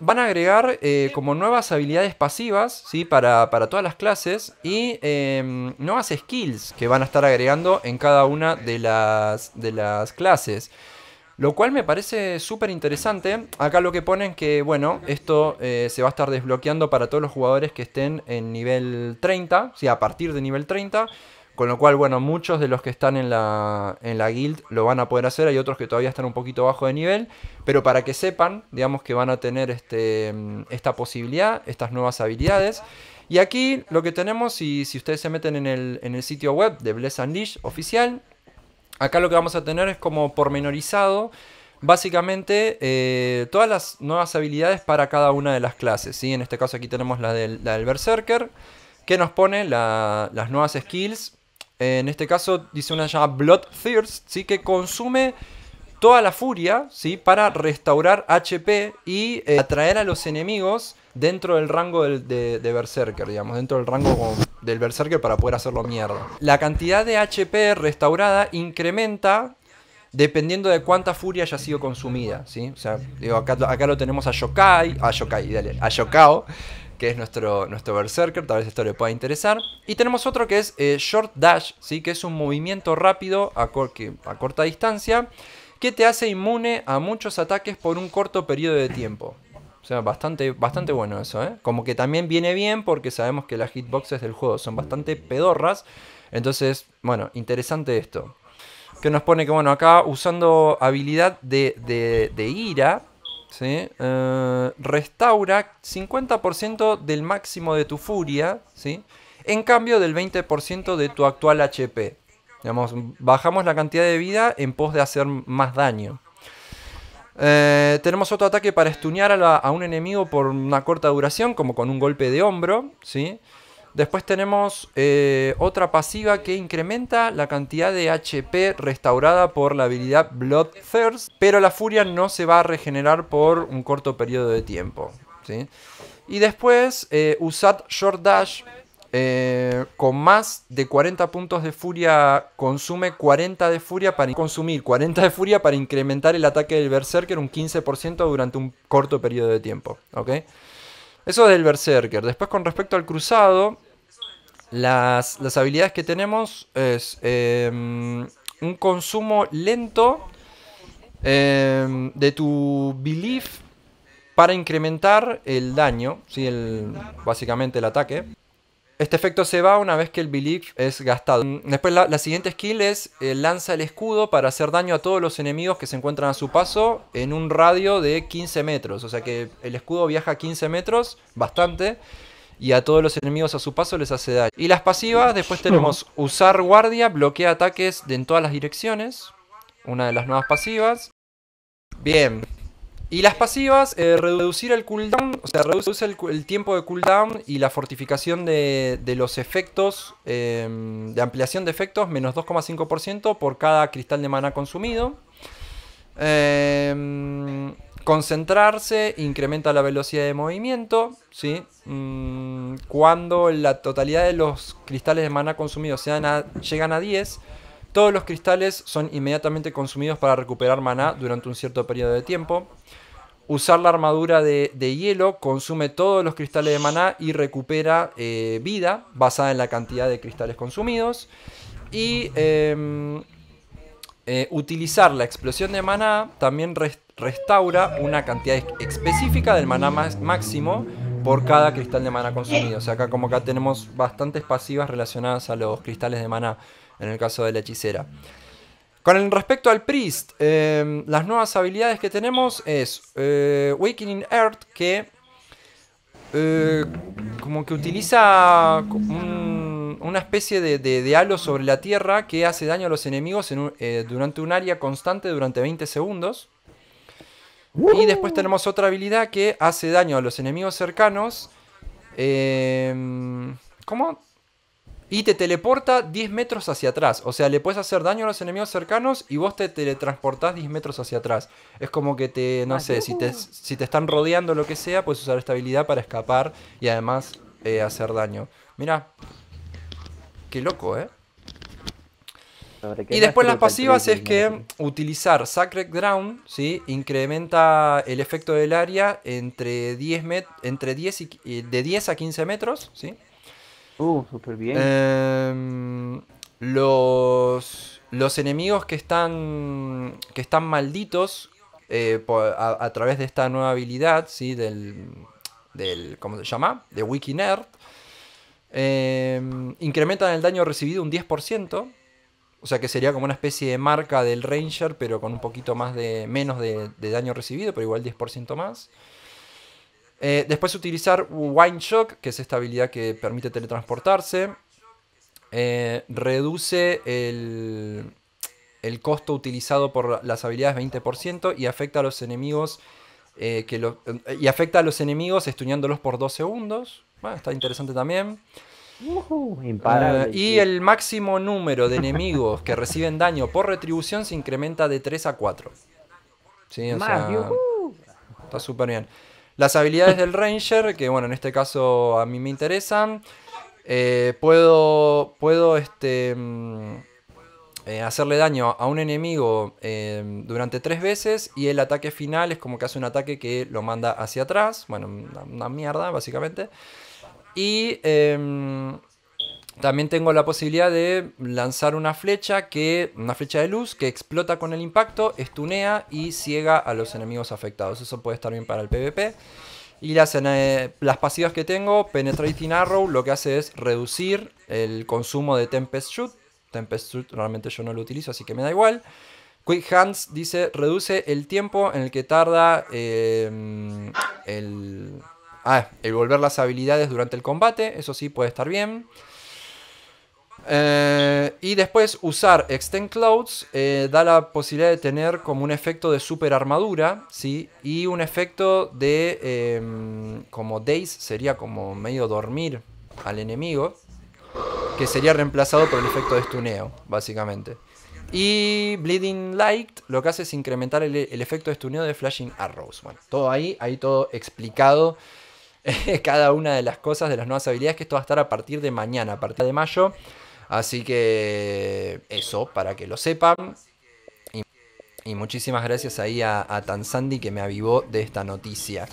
Van a agregar eh, como nuevas habilidades pasivas ¿sí? para, todas las clases y em, nuevas skills que van a estar agregando en cada una de las, de las clases. Lo cual me parece súper interesante. Acá lo que ponen que, bueno, esto eh, se va a estar desbloqueando para todos los jugadores que estén en nivel 30, o a partir de nivel 30. Con lo cual, bueno, muchos de los que están en la, guild lo van a poder hacer. Hay otros que todavía están un poquito bajo de nivel. Pero para que sepan, digamos que van a tener este, mm, esta posibilidad, estas nuevas habilidades. Y aquí lo que tenemos, y si ustedes se meten en el, sitio web de Bless and Leash oficial, acá lo que vamos a tener es como pormenorizado básicamente eh, todas las nuevas habilidades para cada una de las clases. ¿sí? En este caso aquí tenemos la del, Berserker, que nos pone las nuevas skills en este caso dice una llamada Bloodthirst, ¿sí? que consume toda la furia ¿sí? para restaurar HP y eh, atraer a los enemigos dentro del rango del, de, Berserker, digamos, dentro del rango del Berserker para poder hacerlo mierda. La cantidad de HP restaurada incrementa dependiendo de cuánta furia haya sido consumida, ¿sí? acá, lo tenemos a Shokai... a Shokai, dale, a Shokao que es nuestro, nuestro Berserker, tal vez esto le pueda interesar. Y tenemos otro que es eh, Short Dash, ¿sí? que es un movimiento rápido a, corta distancia, que te hace inmune a muchos ataques por un corto periodo de tiempo. O sea, bastante, bastante bueno eso, ¿eh? Como que también viene bien porque sabemos que las hitboxes del juego son bastante pedorras. Entonces, bueno, interesante esto. Que nos pone que, bueno, acá usando habilidad de, de ira, eh, restaura 50% del máximo de tu furia, ¿sí? en cambio del 20% de tu actual HP. bajamos la cantidad de vida en pos de hacer más daño. Eh, tenemos otro ataque para estunear a, un enemigo por una corta duración, como con un golpe de hombro, ¿sí? Después tenemos eh, otra pasiva que incrementa la cantidad de HP restaurada por la habilidad Bloodthirst, pero la furia no se va a regenerar por un corto periodo de tiempo. Y después eh, usad Short Dash eh, con más de 40 puntos de furia, consume 40 de furia para consumir 40 de furia para incrementar el ataque del Berserker un 15% durante un corto periodo de tiempo. Eso Eso del Berserker. Después, con respecto al cruzado, las, habilidades que tenemos es em, un consumo lento em, de tu belief para incrementar el daño, si el, básicamente el ataque. Este efecto se va una vez que el belief es gastado. Mm, después la, siguiente skill es eh, lanza el escudo para hacer daño a todos los enemigos que se encuentran a su paso en un radio de 15 metros. O sea que el escudo viaja 15 metros, bastante y a todos los enemigos a su paso les hace daño. Y las pasivas, después tenemos usar guardia, bloquea ataques de en todas las direcciones. Una de las nuevas pasivas. Bien. Y las pasivas, eh, reducir el cooldown, o sea, reduce el, tiempo de cooldown y la fortificación de, los efectos, em, de ampliación de efectos, menos 2,5% por cada cristal de mana consumido. Eh, Concentrarse incrementa la velocidad de movimiento, ¿sí? Mm, cuando la totalidad de los cristales de maná consumidos llegan a 10, todos los cristales son inmediatamente consumidos para recuperar maná durante un cierto periodo de tiempo. Usar la armadura de, hielo consume todos los cristales de maná y recupera eh, vida basada en la cantidad de cristales consumidos. Y em, eh, utilizar la explosión de maná también restaura una cantidad específica del maná máximo por cada cristal de maná consumido. O sea, acá como acá tenemos bastantes pasivas relacionadas a los cristales de maná, en el caso de la hechicera. Con respecto al Priest, em, las nuevas habilidades que tenemos es eh, Earth, que eh, como que utiliza una especie de, halo sobre la tierra que hace daño a los enemigos eh, durante un área constante durante 20 segundos. Y después tenemos otra habilidad que hace daño a los enemigos cercanos. Em, ¿Cómo? Y te teleporta 10 metros hacia atrás. O sea, le puedes hacer daño a los enemigos cercanos y vos te teletransportás 10 metros hacia atrás. Es como que te, no sé, si te, si te están rodeando lo que sea, puedes usar esta habilidad para escapar y además eh, hacer daño. mira qué loco, ¿eh? Y después las pasivas es que utilizar Sacred Ground, ¿sí? Incrementa el efecto del área entre 10, entre 10 y, eh, de 10 a 15 metros, ¿sí? Uh, bien. Em, los, los enemigos que están, que están malditos eh, a, través de esta nueva habilidad, ¿sí? Del, del ¿cómo se llama? De Wiki em, incrementan el daño recibido un 10%, o sea que sería como una especie de marca del Ranger, pero con un poquito más de menos de, daño recibido, pero igual 10% más. Eh, después utilizar Wine Shock, que es esta habilidad que permite teletransportarse. Eh, reduce el, el, costo utilizado por las habilidades 20% y afecta a los enemigos. Eh, que y afecta a los enemigos estuñándolos por 2 segundos. Bueno, ah, está interesante también. Ah, y el máximo número de enemigos que reciben daño por retribución se incrementa de 3 a 4. está súper bien. Las habilidades del Ranger, que bueno, en este caso a mí me interesan. Eh, puedo puedo este, mm, eh, hacerle daño a un enemigo em, durante 3 veces y el ataque final es como que hace un ataque que lo manda hacia atrás. Bueno, una mierda, básicamente. Y em, también tengo la posibilidad de lanzar una flecha que. Una flecha de luz que explota con el impacto, estunea y ciega a los enemigos afectados. Eso puede estar bien para el PvP. Y las, las pasivas que tengo, Penetrating Arrow, lo que hace es reducir el consumo de Tempest Shoot. Tempest Shoot realmente yo no lo utilizo, así que me da igual. Quick Hands dice, reduce el tiempo en el que tarda em, el, Ah, volver las habilidades durante el combate, eso sí puede estar bien. Eh, y después usar Extend Clouds eh, da la posibilidad de tener como un efecto de super armadura, ¿sí? Y un efecto de em, como Days, sería como medio dormir al enemigo, que sería reemplazado por el efecto de estuneo básicamente. Y Bleeding Light lo que hace es incrementar el, efecto de estuneo de Flashing Arrows. Bueno, todo ahí, ahí todo explicado cada una de las cosas, de las nuevas habilidades, que esto va a estar a partir de mañana, a partir de mayo. Así que eso, para que lo sepan. Y, muchísimas gracias ahí a, a Tanzandi que me avivó de esta noticia.